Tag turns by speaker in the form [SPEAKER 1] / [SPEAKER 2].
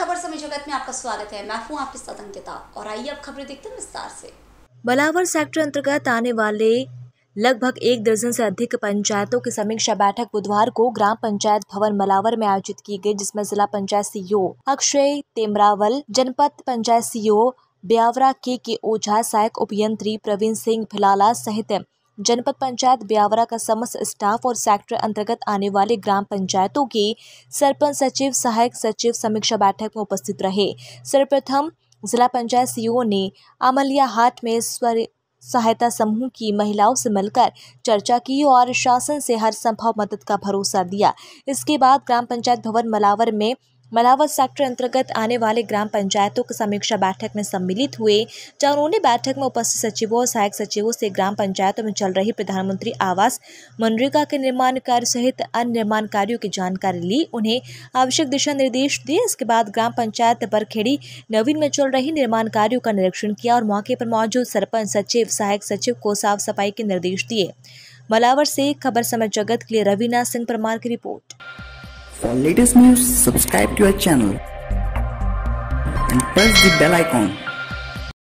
[SPEAKER 1] खबर समय जगत में आपका स्वागत है मैं हूँ आपके साथ अंकिता और आइए अब खबरें देखते हैं विस्तार से बलावर सेक्टर अंतर्गत आने वाले लगभग एक दर्जन से अधिक पंचायतों की समीक्षा बैठक बुधवार को ग्राम पंचायत भवन मलावर में आयोजित की गई जिसमें जिला पंचायत सीईओ अक्षय तेमरावल जनपद पंचायत सीईओ ब्यावरा के के ओझा सहायक उपयंत्री प्रवीण सिंह फिलाला सहित जनपद पंचायत ब्यावरा का समस्त स्टाफ और सेक्टर अंतर्गत आने वाले ग्राम पंचायतों के सरपंच सचिव सहायक सचिव समीक्षा बैठक में उपस्थित रहे सर्वप्रथम जिला पंचायत सीईओ ने अमलिया हाट में स्वर सहायता समूह की महिलाओं से मिलकर चर्चा की और शासन से हर संभव मदद का भरोसा दिया इसके बाद ग्राम पंचायत भवन मलावर में मलावत सेक्टर अंतर्गत आने वाले ग्राम पंचायतों की समीक्षा बैठक में सम्मिलित हुए जहां उन्होंने बैठक में उपस्थित सचिवों और सहायक सचिवों से ग्राम पंचायतों में चल रही प्रधानमंत्री आवास मनरेगा के निर्माण कार्य सहित अन्य निर्माण कार्यों की जानकारी ली उन्हें आवश्यक दिशा निर्देश दिए इसके बाद ग्राम पंचायत बरखेड़ी नवीन में चल रही निर्माण कार्यो का निरीक्षण किया और मौके पर मौजूद सरपंच सचिव सहायक सचिव को साफ सफाई के निर्देश दिए मलावर से खबर समय जगत के लिए रवीना सिंह परमार की report For latest news, subscribe to our channel and press the bell icon.